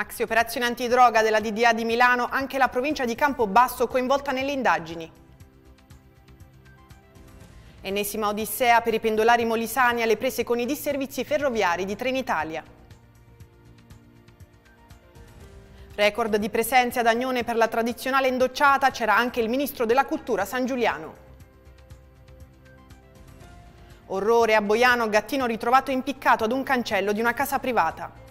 Maxi, operazione antidroga della DDA di Milano, anche la provincia di Campobasso coinvolta nelle indagini. Ennesima odissea per i pendolari molisani alle prese con i disservizi ferroviari di Trenitalia. Record di presenze ad Agnone per la tradizionale indocciata, c'era anche il ministro della cultura San Giuliano. Orrore a Boiano, gattino ritrovato impiccato ad un cancello di una casa privata.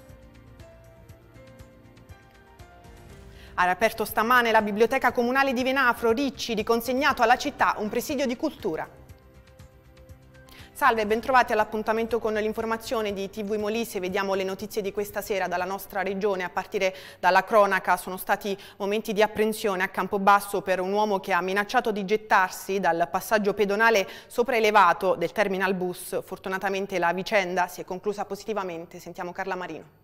Ha aperto stamane la biblioteca comunale di Venafro Ricci, riconsegnato alla città un presidio di cultura. Salve, bentrovati all'appuntamento con l'informazione di TV Molise. Vediamo le notizie di questa sera dalla nostra regione. A partire dalla cronaca sono stati momenti di apprensione a Campobasso per un uomo che ha minacciato di gettarsi dal passaggio pedonale sopraelevato del terminal bus. Fortunatamente la vicenda si è conclusa positivamente. Sentiamo Carla Marino.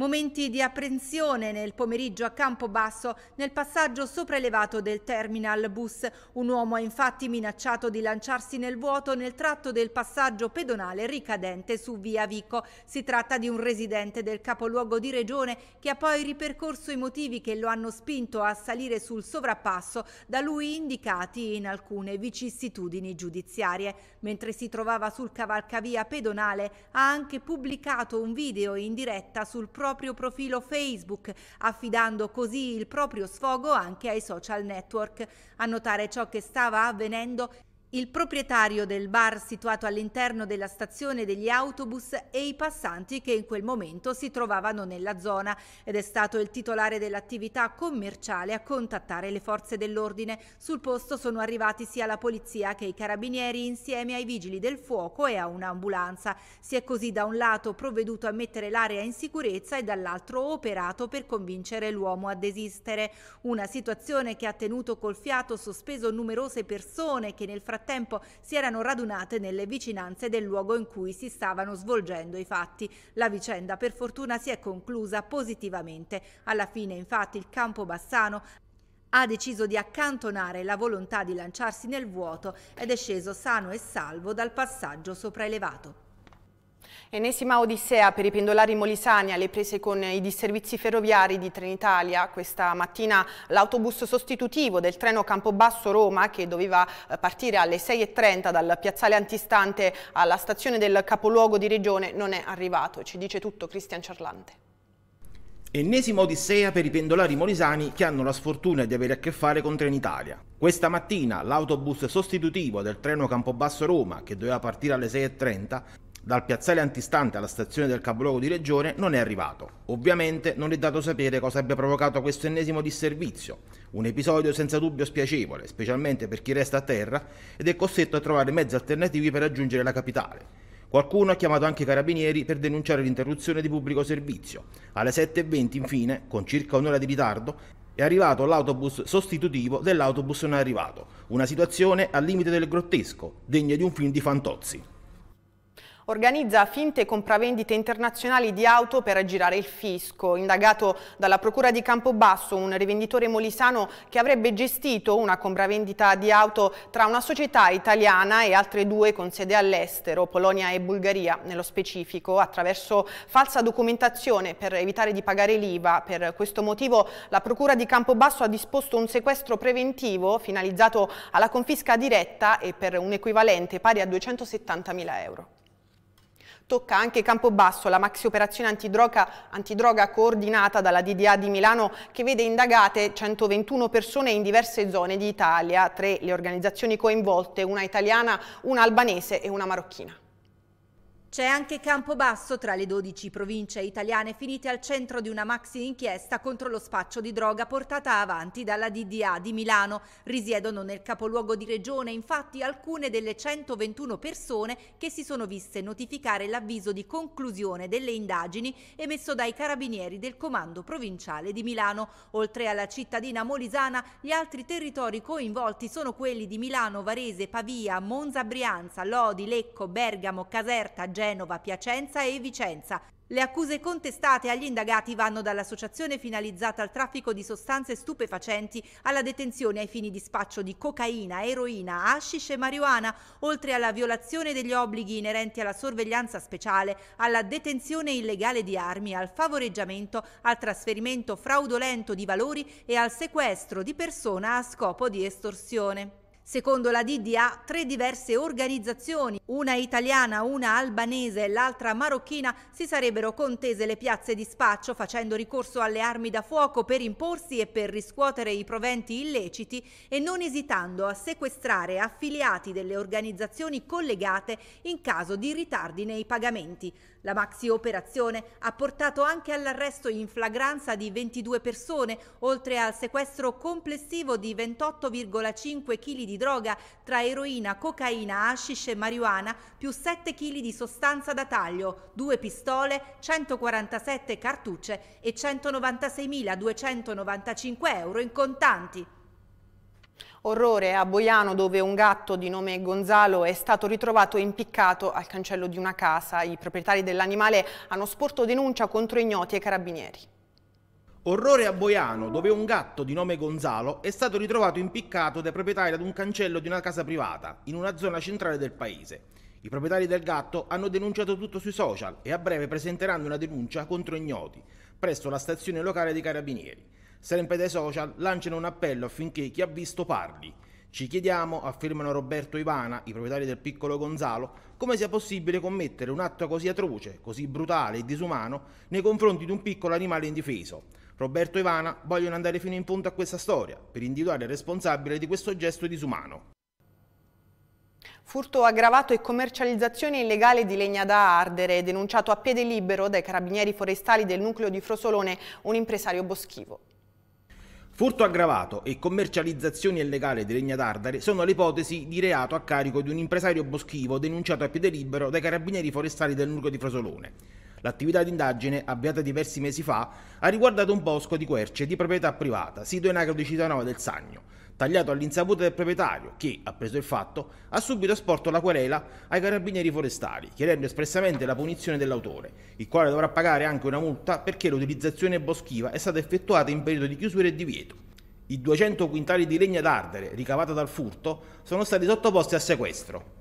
Momenti di apprensione nel pomeriggio a Campobasso nel passaggio sopraelevato del terminal bus. Un uomo ha infatti minacciato di lanciarsi nel vuoto nel tratto del passaggio pedonale ricadente su via Vico. Si tratta di un residente del capoluogo di regione che ha poi ripercorso i motivi che lo hanno spinto a salire sul sovrappasso da lui indicati in alcune vicissitudini giudiziarie. Mentre si trovava sul cavalcavia pedonale ha anche pubblicato un video in diretta sul proprio proprio profilo Facebook, affidando così il proprio sfogo anche ai social network. A notare ciò che stava avvenendo il proprietario del bar situato all'interno della stazione degli autobus e i passanti che in quel momento si trovavano nella zona ed è stato il titolare dell'attività commerciale a contattare le forze dell'ordine. Sul posto sono arrivati sia la polizia che i carabinieri insieme ai vigili del fuoco e a un'ambulanza. Si è così da un lato provveduto a mettere l'area in sicurezza e dall'altro operato per convincere l'uomo a desistere. Una situazione che ha tenuto col fiato sospeso numerose persone che nel frattempo frattempo si erano radunate nelle vicinanze del luogo in cui si stavano svolgendo i fatti. La vicenda per fortuna si è conclusa positivamente. Alla fine infatti il campo bassano ha deciso di accantonare la volontà di lanciarsi nel vuoto ed è sceso sano e salvo dal passaggio sopraelevato. Ennesima odissea per i pendolari molisani alle prese con i disservizi ferroviari di Trenitalia. Questa mattina l'autobus sostitutivo del treno Campobasso-Roma che doveva eh, partire alle 6.30 dal piazzale antistante alla stazione del capoluogo di regione non è arrivato. Ci dice tutto Cristian Cerlante. Ennesima odissea per i pendolari molisani che hanno la sfortuna di avere a che fare con Trenitalia. Questa mattina l'autobus sostitutivo del treno Campobasso Roma, che doveva partire alle 6.30, dal piazzale antistante alla stazione del capoluogo di Regione non è arrivato. Ovviamente non è dato sapere cosa abbia provocato questo ennesimo disservizio, un episodio senza dubbio spiacevole, specialmente per chi resta a terra ed è costretto a trovare mezzi alternativi per raggiungere la capitale. Qualcuno ha chiamato anche i carabinieri per denunciare l'interruzione di pubblico servizio. Alle 7.20 infine, con circa un'ora di ritardo, è arrivato l'autobus sostitutivo dell'autobus non arrivato, una situazione al limite del grottesco, degna di un film di Fantozzi organizza finte compravendite internazionali di auto per aggirare il fisco. Indagato dalla Procura di Campobasso, un rivenditore molisano che avrebbe gestito una compravendita di auto tra una società italiana e altre due con sede all'estero, Polonia e Bulgaria nello specifico, attraverso falsa documentazione per evitare di pagare l'IVA. Per questo motivo la Procura di Campobasso ha disposto un sequestro preventivo finalizzato alla confisca diretta e per un equivalente pari a 270 mila euro tocca anche Campobasso, la maxi operazione antidroga, antidroga, coordinata dalla DDA di Milano che vede indagate 121 persone in diverse zone d'Italia, tre le organizzazioni coinvolte, una italiana, una albanese e una marocchina. C'è anche Campobasso tra le 12 province italiane finite al centro di una maxi inchiesta contro lo spaccio di droga portata avanti dalla DDA di Milano. Risiedono nel capoluogo di regione infatti alcune delle 121 persone che si sono viste notificare l'avviso di conclusione delle indagini emesso dai carabinieri del comando provinciale di Milano. Oltre alla cittadina molisana, gli altri territori coinvolti sono quelli di Milano, Varese, Pavia, Monza, Brianza, Lodi, Lecco, Bergamo, Caserta, Genova, Piacenza e Vicenza. Le accuse contestate agli indagati vanno dall'associazione finalizzata al traffico di sostanze stupefacenti alla detenzione ai fini di spaccio di cocaina, eroina, hashish e marijuana, oltre alla violazione degli obblighi inerenti alla sorveglianza speciale, alla detenzione illegale di armi, al favoreggiamento, al trasferimento fraudolento di valori e al sequestro di persona a scopo di estorsione. Secondo la DDA, tre diverse organizzazioni, una italiana, una albanese e l'altra marocchina, si sarebbero contese le piazze di spaccio facendo ricorso alle armi da fuoco per imporsi e per riscuotere i proventi illeciti e non esitando a sequestrare affiliati delle organizzazioni collegate in caso di ritardi nei pagamenti. La maxi operazione ha portato anche all'arresto in flagranza di 22 persone, oltre al sequestro complessivo di 28,5 kg di droga tra eroina, cocaina, hashish e marijuana, più 7 kg di sostanza da taglio, 2 pistole, 147 cartucce e 196.295 euro in contanti. Orrore a Boiano dove un gatto di nome Gonzalo è stato ritrovato impiccato al cancello di una casa. I proprietari dell'animale hanno sporto denuncia contro ignoti e carabinieri. Orrore a Boiano, dove un gatto di nome Gonzalo è stato ritrovato impiccato dai proprietari ad un cancello di una casa privata, in una zona centrale del paese. I proprietari del gatto hanno denunciato tutto sui social e a breve presenteranno una denuncia contro ignoti presso la stazione locale dei carabinieri sempre dai social lanciano un appello affinché chi ha visto parli. Ci chiediamo, affermano Roberto Ivana, i proprietari del piccolo Gonzalo, come sia possibile commettere un atto così atroce, così brutale e disumano nei confronti di un piccolo animale indifeso. Roberto e Ivana vogliono andare fino in fondo a questa storia per individuare il responsabile di questo gesto disumano. Furto aggravato e commercializzazione illegale di legna da ardere, denunciato a piede libero dai carabinieri forestali del nucleo di Frosolone, un impresario boschivo. Furto aggravato e commercializzazione illegale di legna tartare sono le ipotesi di reato a carico di un impresario boschivo denunciato a piede libero dai carabinieri forestali del Nurgo di Frosolone. L'attività d'indagine, avviata diversi mesi fa, ha riguardato un bosco di querce di proprietà privata, sito in agro di Citanova del Sagno, tagliato all'insaputa del proprietario che, appreso il fatto, ha subito sporto la querela ai carabinieri forestali, chiedendo espressamente la punizione dell'autore, il quale dovrà pagare anche una multa perché l'utilizzazione boschiva è stata effettuata in periodo di chiusura e divieto. I 200 quintali di legna d'ardere ricavata dal furto sono stati sottoposti a sequestro,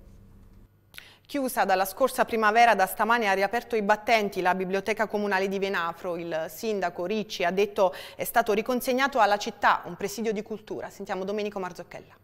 Chiusa dalla scorsa primavera, da stamane ha riaperto i battenti la biblioteca comunale di Venafro. Il sindaco Ricci ha detto è stato riconsegnato alla città un presidio di cultura. Sentiamo Domenico Marzocchella.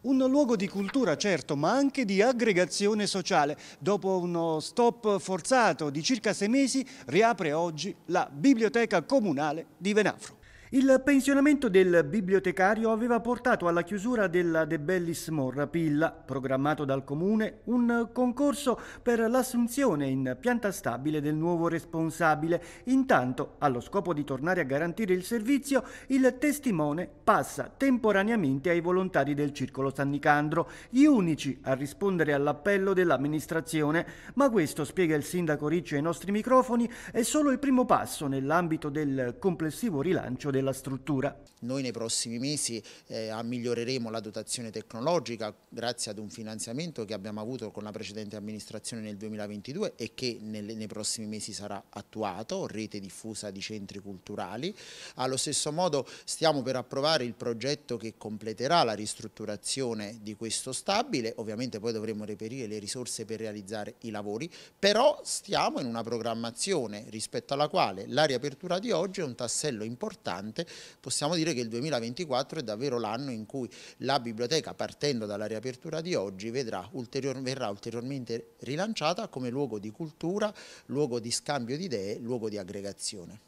Un luogo di cultura certo, ma anche di aggregazione sociale. Dopo uno stop forzato di circa sei mesi, riapre oggi la biblioteca comunale di Venafro. Il pensionamento del bibliotecario aveva portato alla chiusura della De Bellis Morra Pilla, programmato dal comune, un concorso per l'assunzione in pianta stabile del nuovo responsabile. Intanto, allo scopo di tornare a garantire il servizio, il testimone passa temporaneamente ai volontari del Circolo San Nicandro, gli unici a rispondere all'appello dell'amministrazione. Ma questo, spiega il sindaco Riccio ai nostri microfoni, è solo il primo passo nell'ambito del complessivo rilancio del della struttura? Noi nei prossimi mesi eh, miglioreremo la dotazione tecnologica grazie ad un finanziamento che abbiamo avuto con la precedente amministrazione nel 2022 e che nelle, nei prossimi mesi sarà attuato, rete diffusa di centri culturali. Allo stesso modo stiamo per approvare il progetto che completerà la ristrutturazione di questo stabile, ovviamente poi dovremo reperire le risorse per realizzare i lavori, però stiamo in una programmazione rispetto alla quale la riapertura di oggi è un tassello importante importante, possiamo dire che il 2024 è davvero l'anno in cui la biblioteca, partendo dalla riapertura di oggi, ulterior, verrà ulteriormente rilanciata come luogo di cultura, luogo di scambio di idee, luogo di aggregazione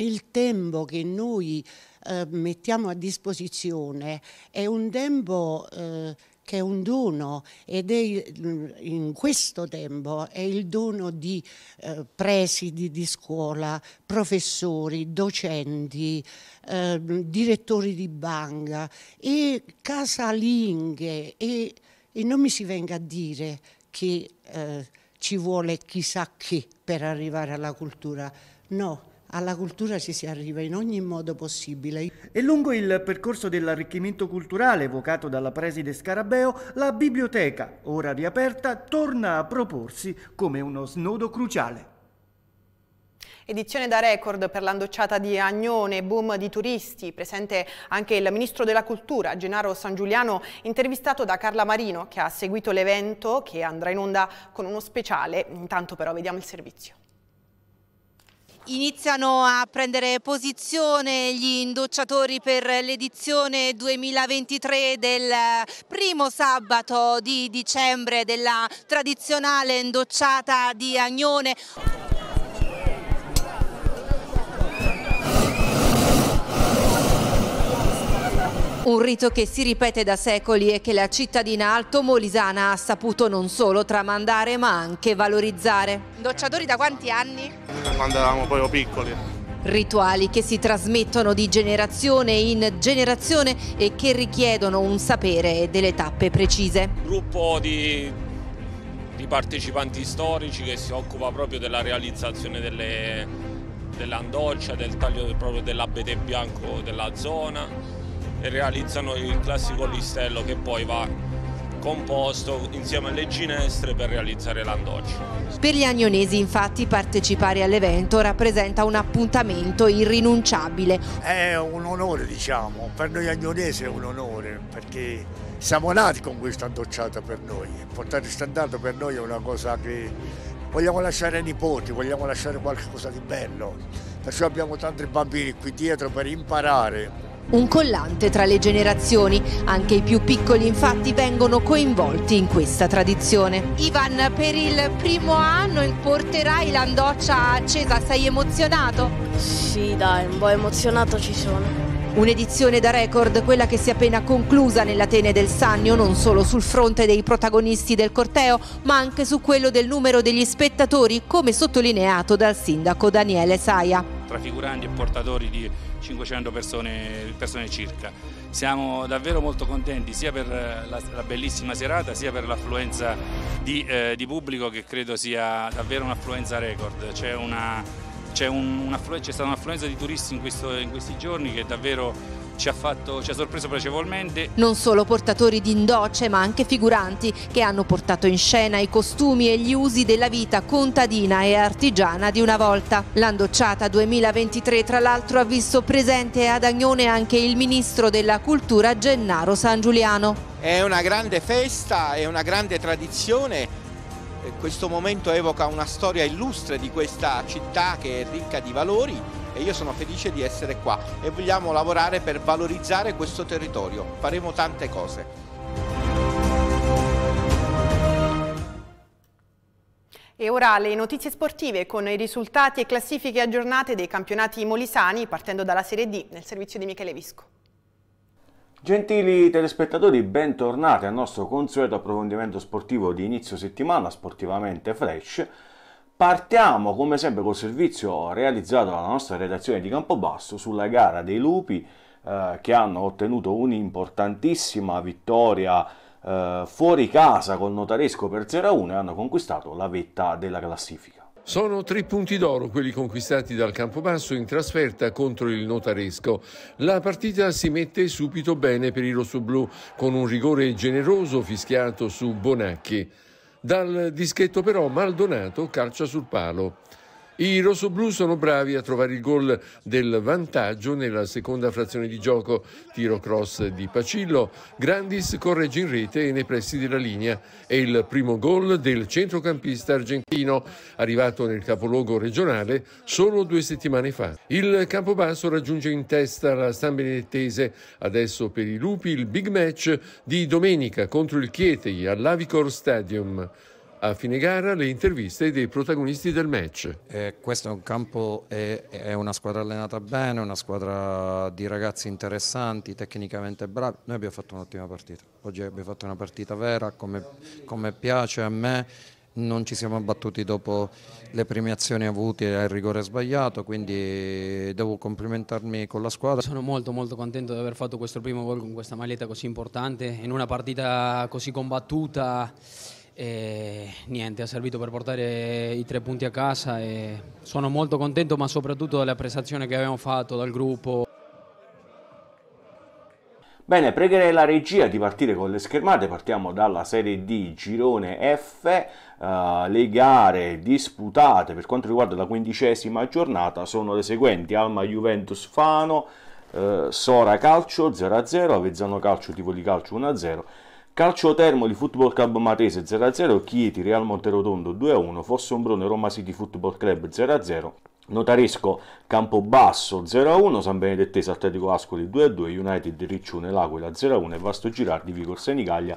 il tempo che noi eh, mettiamo a disposizione è un tempo eh, che è un dono ed è mm, in questo tempo è il dono di eh, presidi di scuola, professori, docenti, eh, direttori di banca e casalinghe e, e, non mi si venga a dire che eh, ci vuole chissà che per arrivare alla cultura. No, alla cultura ci si arriva in ogni modo possibile. E lungo il percorso dell'arricchimento culturale evocato dalla preside Scarabeo, la biblioteca, ora riaperta, torna a proporsi come uno snodo cruciale. Edizione da record per l'andocciata di Agnone, boom di turisti, presente anche il ministro della cultura Gennaro San Giuliano, intervistato da Carla Marino che ha seguito l'evento che andrà in onda con uno speciale, intanto però vediamo il servizio. Iniziano a prendere posizione gli indocciatori per l'edizione 2023 del primo sabato di dicembre della tradizionale indocciata di Agnone. Un rito che si ripete da secoli e che la cittadina alto molisana ha saputo non solo tramandare ma anche valorizzare. Indocciatori da quanti anni? quando eravamo proprio piccoli. Rituali che si trasmettono di generazione in generazione e che richiedono un sapere e delle tappe precise. Un gruppo di, di partecipanti storici che si occupa proprio della realizzazione delle, dell'andoccia, del taglio proprio dell'abete bianco della zona e realizzano il classico listello che poi va composto insieme alle ginestre per realizzare l'andoccio. Per gli agnonesi infatti partecipare all'evento rappresenta un appuntamento irrinunciabile. È un onore diciamo, per noi agnonesi è un onore perché siamo nati con questa andocciata per noi, portare il standard per noi è una cosa che vogliamo lasciare ai nipoti, vogliamo lasciare qualcosa di bello, perciò abbiamo tanti bambini qui dietro per imparare un collante tra le generazioni, anche i più piccoli infatti vengono coinvolti in questa tradizione. Ivan, per il primo anno porterai l'andoccia accesa, sei emozionato? Sì dai, un po' emozionato ci sono. Un'edizione da record, quella che si è appena conclusa nell'Atene del Sannio, non solo sul fronte dei protagonisti del corteo, ma anche su quello del numero degli spettatori, come sottolineato dal sindaco Daniele Saia. Tra figuranti e portatori di 500 persone, persone circa. Siamo davvero molto contenti sia per eh, la, la bellissima serata sia per l'affluenza di, eh, di, pubblico che credo sia davvero un'affluenza record. C'è una, un, un stata un'affluenza di turisti in, questo, in questi giorni che davvero ci ha, fatto, ci ha sorpreso piacevolmente. Non solo portatori di indocce ma anche figuranti che hanno portato in scena i costumi e gli usi della vita contadina e artigiana di una volta. L'andocciata 2023 tra l'altro ha visto presente ad Agnone anche il ministro della cultura Gennaro San Giuliano. È una grande festa, è una grande tradizione eh, questo momento evoca una storia illustre di questa città che è ricca di valori e io sono felice di essere qua e vogliamo lavorare per valorizzare questo territorio. Faremo tante cose. E ora le notizie sportive con i risultati e classifiche aggiornate dei campionati molisani partendo dalla Serie D nel servizio di Michele Visco. Gentili telespettatori, bentornati al nostro consueto approfondimento sportivo di inizio settimana, sportivamente fresh, Partiamo come sempre col servizio realizzato dalla nostra redazione di Campobasso sulla gara dei lupi eh, che hanno ottenuto un'importantissima vittoria eh, fuori casa col notaresco per 0-1 e hanno conquistato la vetta della classifica. Sono tre punti d'oro quelli conquistati dal Campobasso in trasferta contro il Notaresco. La partita si mette subito bene per i rossoblù con un rigore generoso fischiato su Bonacchi. Dal dischetto però Maldonato calcia sul palo. I rossoblù sono bravi a trovare il gol del vantaggio nella seconda frazione di gioco. Tiro cross di Pacillo, Grandis corregge in rete e nei pressi della linea. È il primo gol del centrocampista argentino, arrivato nel capoluogo regionale solo due settimane fa. Il Campobasso raggiunge in testa la San Benedettese. Adesso per i lupi il big match di domenica contro il Chietei all'Avicor Stadium a fine gara le interviste dei protagonisti del match. Eh, questo è un campo, è, è, una squadra allenata bene, una squadra di ragazzi interessanti, tecnicamente bravi. Noi abbiamo fatto un'ottima partita, oggi abbiamo fatto una partita vera, come, come piace a me. Non ci siamo abbattuti dopo le premiazioni avute e il rigore sbagliato, quindi devo complimentarmi con la squadra. Sono molto molto contento di aver fatto questo primo gol con questa maglietta così importante in una partita così combattuta e niente, ha servito per portare i tre punti a casa e sono molto contento ma soprattutto della prestazione che abbiamo fatto dal gruppo. Bene, pregherei la regia di partire con le schermate, partiamo dalla Serie D, girone F, uh, le gare disputate per quanto riguarda la quindicesima giornata sono le seguenti, Alma Juventus Fano, uh, Sora Calcio 0-0, Avezzano Calcio Tivoli Calcio 1-0 Calcio Termoli Football Club Matese 0-0, Chieti Real Monterotondo 2-1, Fossombrone Roma City Football Club 0-0, Notaresco Campobasso 0-1, San Benedettese Atletico Ascoli 2-2, United Riccione L'Aquila 0-1 e Vasto Girardi Vigor Senigallia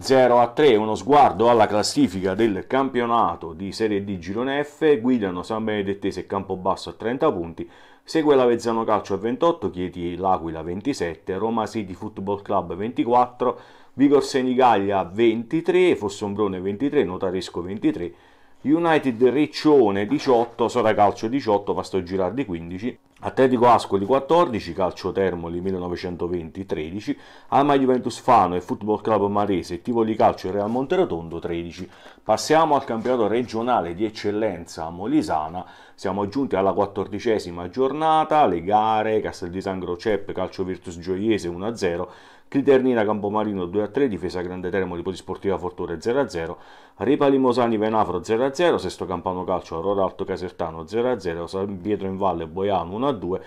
0 a 3, uno sguardo alla classifica del campionato di Serie D Girone F, guidano San Benedettese e Campobasso a 30 punti, Segue l'Avezzano Calcio a 28, Chieti L'Aquila 27, Roma City Football Club 24, Vigor Senigallia 23, Fossombrone 23, Notaresco 23, United Riccione 18, Sora Calcio 18, Vasto Girardi 15, Atletico Ascoli 14, Calcio Termoli 1920 13, Alma Juventus Fano e Football Club Marese, Tivoli Calcio e Real Monterotondo 13. Passiamo al campionato regionale di eccellenza molisana, siamo giunti alla quattordicesima giornata, le gare Castel di Sangro Ceppe, Calcio Virtus Gioiese 1-0, Cliternina Campomarino 2-3, Difesa Grande Termo di Polisportiva Fortore 0-0, Ripali Mosani Venafro 0-0, Sesto Campano Calcio Aurora Alto Casertano 0-0, San Pietro in Valle Boiano 1-2,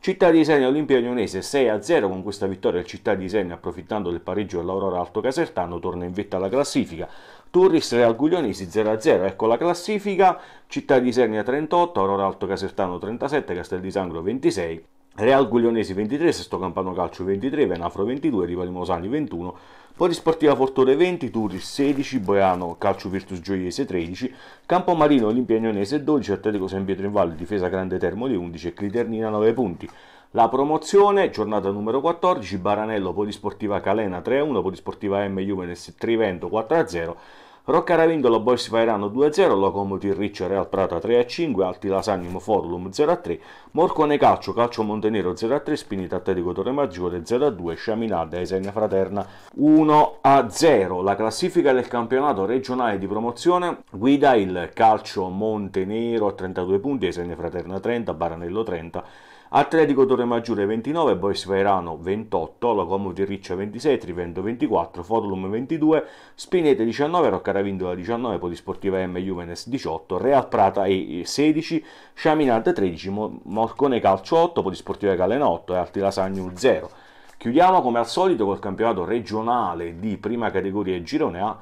Città di Sena Olimpia Unionese 6-0 con questa vittoria il Città di Sena approfittando del pareggio dell'Aurora Alto Casertano torna in vetta alla classifica. Turris Real Guglionesi 0-0, ecco la classifica, Città di Sena 38, Aurora Alto Casertano 37, Castel di Sangro 26, Real Guglionesi 23, Sesto Campano Calcio 23, Venafro 22, Rivali Mosani 21, Polisportiva Fortore 20, Turis 16, Boiano Calcio Virtus Gioiese 13, Campomarino Olimpiagnonese 12, Atletico San Pietro in Valle Difesa Grande Termoli 11 e Cliternina 9 punti. La promozione, giornata numero 14, Baranello Polisportiva Calena 3-1, Polisportiva M Juvenes Trivento 4-0, Rocca Ravindolo Boys Vairano 2-0, Locomotiv Riccio Real Prata 3-5, Alti Lasagnimo Forlum 0-3, Morcone Calcio Calcio Montenero 0-3, Spinita Atletico Torre Maggiore 0-2, Sciaminada Esegna Fraterna 1-0. La classifica del campionato regionale di promozione guida il Calcio Montenero a 32 punti, Esegna Fraterna 30, Baranello 30, Atletico Torre Maggiore 29, Bois Verano 28, Locomo di Riccia 26, Trivento 24, Fodlum 22, Spinete 19, Roccaravindola 19, Polisportiva M Juvenes 18, Real Prata E 16, Sciaminante 13, Morcone Calcio 8, Polisportiva Calena 8 e Altilasagnu 0. Chiudiamo come al solito col campionato regionale di prima categoria e girone A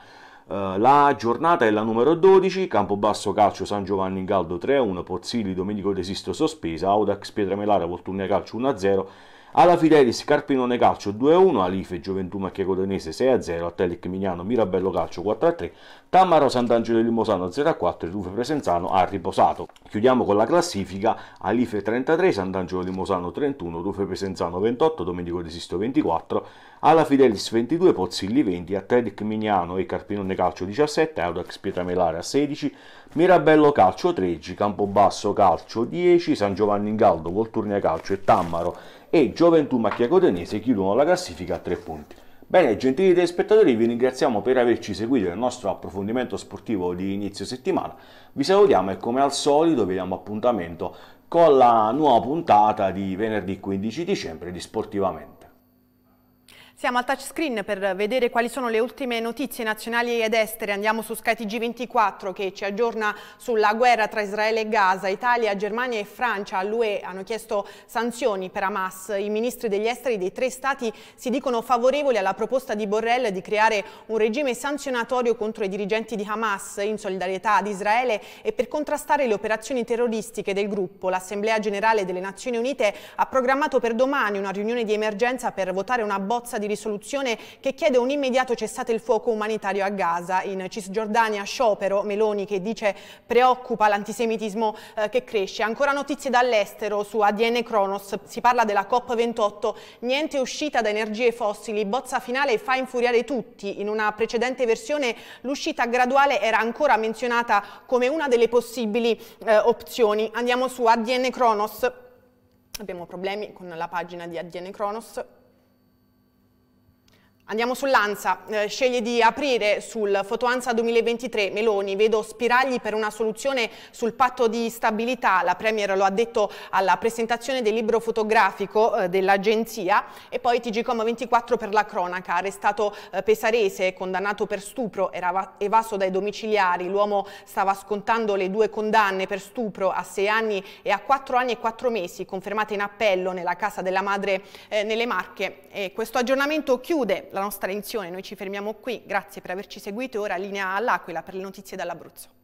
eh, la giornata è la numero 12, Campobasso Calcio San Giovanni in Galdo 3-1, Pozzili Domenico Desisto sospesa, Audax Pietramelara Volturnia Calcio 1-0, alla Fidelis, Carpinone Calcio 2-1, Alife, Gioventù Macchiacotonese 6-0, Attelic Mignano, Mirabello Calcio 4-3, Tamaro Sant'Angelo Limosano 0-4, Rufe Presenzano ha riposato. Chiudiamo con la classifica, Alife 33, Sant'Angelo Limosano 31, Rufe Presenzano 28, Domenico De Sisto 24, alla Fidelis 22, Pozzilli 20, Atletic Mignano e Carpinone Calcio 17, Audax Pietramelare a 16, Mirabello Calcio 13, Campobasso Calcio 10, San Giovanni in Galdo, Volturnia Calcio e Tamaro e Gioventù Macchiacodenese chiudono la classifica a tre punti. Bene, gentili telespettatori, vi ringraziamo per averci seguito nel nostro approfondimento sportivo di inizio settimana. Vi salutiamo e come al solito vi diamo appuntamento con la nuova puntata di venerdì 15 dicembre di Sportivamente. Siamo al touchscreen per vedere quali sono le ultime notizie nazionali ed estere. Andiamo su skytg 24 che ci aggiorna sulla guerra tra Israele e Gaza. Italia, Germania e Francia all'UE hanno chiesto sanzioni per Hamas. I ministri degli esteri dei tre stati si dicono favorevoli alla proposta di Borrell di creare un regime sanzionatorio contro i dirigenti di Hamas in solidarietà ad Israele e per contrastare le operazioni terroristiche del gruppo. L'Assemblea Generale delle Nazioni Unite ha programmato per domani una riunione di emergenza per votare una bozza di di risoluzione che chiede un immediato cessate il fuoco umanitario a Gaza. In Cisgiordania sciopero Meloni che dice preoccupa l'antisemitismo eh, che cresce. Ancora notizie dall'estero su ADN Kronos, si parla della COP28, niente uscita da energie fossili, bozza finale fa infuriare tutti. In una precedente versione l'uscita graduale era ancora menzionata come una delle possibili eh, opzioni. Andiamo su ADN Kronos. Abbiamo problemi con la pagina di ADN Kronos. Andiamo sull'ANSA, eh, sceglie di aprire sul Fotoansa 2023 Meloni, vedo spiragli per una soluzione sul patto di stabilità, la Premier lo ha detto alla presentazione del libro fotografico eh, dell'agenzia e poi TGCOM24 per la cronaca, arrestato eh, Pesarese, condannato per stupro, era evaso dai domiciliari, l'uomo stava scontando le due condanne per stupro a sei anni e a quattro anni e quattro mesi, confermate in appello nella casa della madre nelle Marche e questo aggiornamento chiude la nostra lezione. Noi ci fermiamo qui, grazie per averci seguito e ora linea all'Aquila per le notizie dall'Abruzzo.